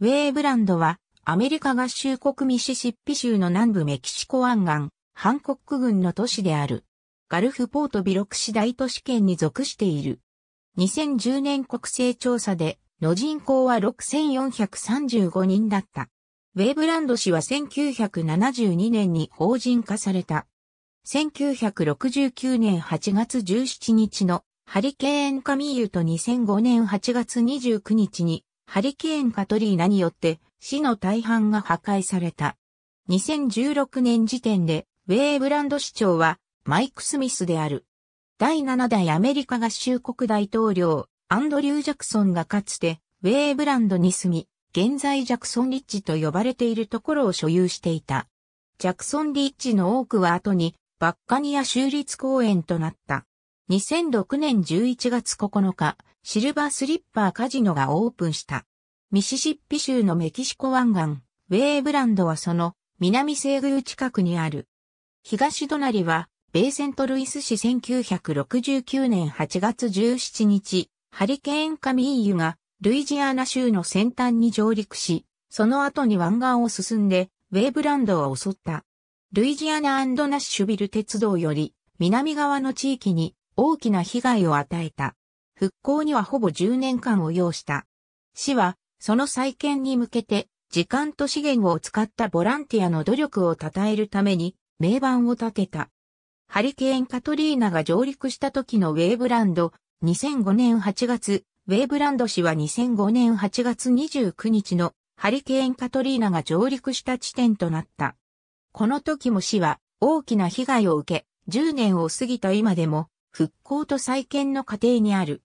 ウェーブランドは、アメリカ合衆国ミシシッピ州の南部メキシコ湾岸、ハンコック郡の都市である。ガルフポートビロク市大都市圏に属している。2010年国勢調査で、の人口は6435人だった。ウェーブランド氏は1972年に法人化された。1969年8月17日のハリケーンカミーユと2005年8月29日にハリケーンカトリーナによって市の大半が破壊された。2016年時点でウェーブランド市長はマイク・スミスである。第7代アメリカ合衆国大統領アンドリュー・ジャクソンがかつてウェーブランドに住み、現在ジャクソン・リッジと呼ばれているところを所有していた。ジャクソン・リッジの多くは後にバッカニア州立公園となった。2006年11月9日、シルバースリッパーカジノがオープンした。ミシシッピ州のメキシコ湾岸、ウェーブランドはその南西宮近くにある。東隣は、米セントルイス市1969年8月17日、ハリケーンカミーユがルイジアナ州の先端に上陸し、その後に湾岸を進んで、ウェーブランドを襲った。ルイジアナナッシュビル鉄道より南側の地域に大きな被害を与えた。復興にはほぼ10年間を要した。市は、その再建に向けて、時間と資源を使ったボランティアの努力を称えるために、名盤を立てた。ハリケーンカトリーナが上陸した時のウェーブランド、2005年8月、ウェーブランド市は2005年8月29日のハリケーンカトリーナが上陸した地点となった。この時も市は大きな被害を受け、10年を過ぎた今でも復興と再建の過程にある。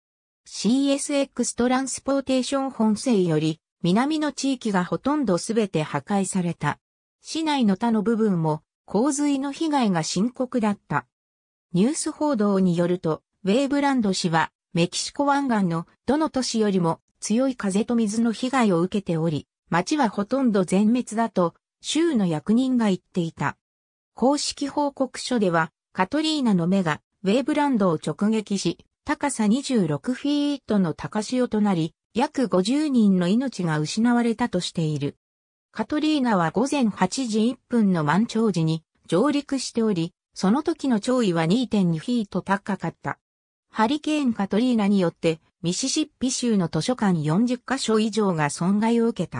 CSX トランスポーテーション本線より、南の地域がほとんどすべて破壊された。市内の他の部分も洪水の被害が深刻だった。ニュース報道によると、ウェーブランド氏はメキシコ湾岸のどの都市よりも強い風と水の被害を受けており、町はほとんど全滅だと州の役人が言っていた。公式報告書ではカトリーナの目がウェーブランドを直撃し、高さ26フィートの高潮となり、約50人の命が失われたとしている。カトリーナは午前8時1分の満潮時に上陸しており、その時の潮位は2.2フィート高かった。ハリケーンカトリーナによって、ミシシッピ州の図書館40カ所以上が損害を受けた。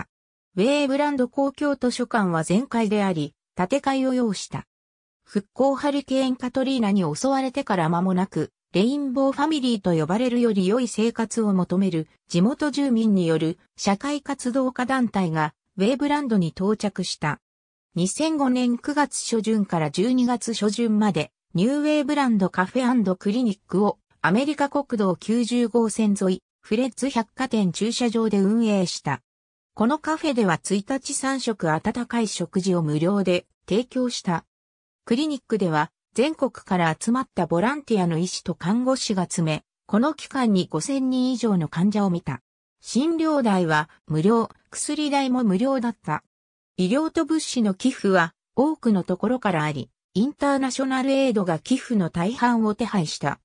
ウェーブランド公共図書館は全壊であり、建て替えを要した。復興ハリケーンカトリーナに襲われてから間もなく、レインボーファミリーと呼ばれるより良い生活を求める地元住民による社会活動家団体がウェーブランドに到着した。2005年9月初旬から12月初旬までニューウェーブランドカフェクリニックをアメリカ国道90号線沿いフレッツ百貨店駐車場で運営した。このカフェでは1日3食温かい食事を無料で提供した。クリニックでは全国から集まったボランティアの医師と看護師が詰め、この期間に5000人以上の患者を見た。診療代は無料、薬代も無料だった。医療と物資の寄付は多くのところからあり、インターナショナルエイドが寄付の大半を手配した。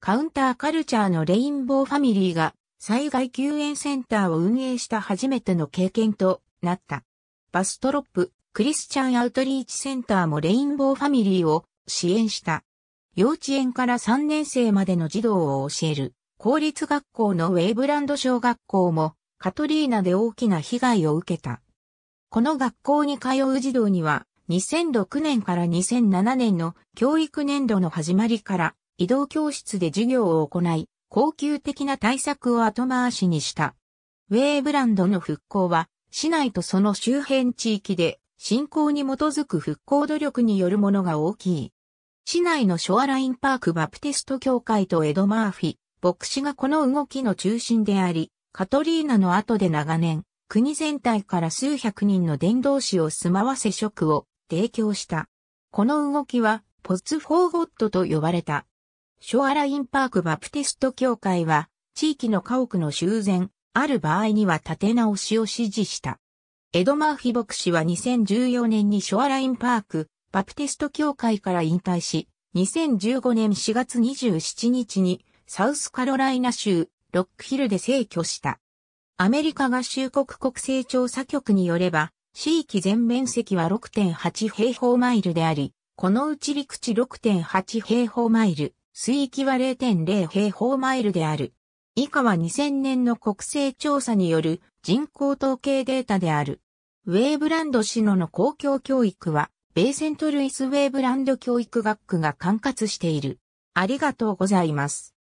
カウンターカルチャーのレインボーファミリーが災害救援センターを運営した初めての経験となった。バストロップ、クリスチャンアウトリーチセンターもレインボーファミリーを支援した。幼稚園から3年生までの児童を教える公立学校のウェイブランド小学校もカトリーナで大きな被害を受けた。この学校に通う児童には2006年から2007年の教育年度の始まりから移動教室で授業を行い、高級的な対策を後回しにした。ウェイブランドの復興は市内とその周辺地域で信仰に基づく復興努力によるものが大きい。市内のショアラインパークバプテスト教会とエド・マーフィー、牧師がこの動きの中心であり、カトリーナの後で長年、国全体から数百人の伝道師を住まわせ職を提供した。この動きは、ポツ・フォーゴットと呼ばれた。ショアラインパークバプテスト教会は、地域の家屋の修繕、ある場合には建て直しを指示した。エド・マーフィ牧師は2014年にショアラインパーク、バプテスト教会から引退し、2015年4月27日にサウスカロライナ州ロックヒルで逝去した。アメリカ合衆国国勢調査局によれば、地域全面積は6.8平方マイルであり、このうち陸地6.8平方マイル、水域は0.0平方マイルである。以下は2000年の国勢調査による人口統計データである。ウェーブランド市野の公共教育は、ベセントルイスウェーブランド教育学区が管轄している。ありがとうございます。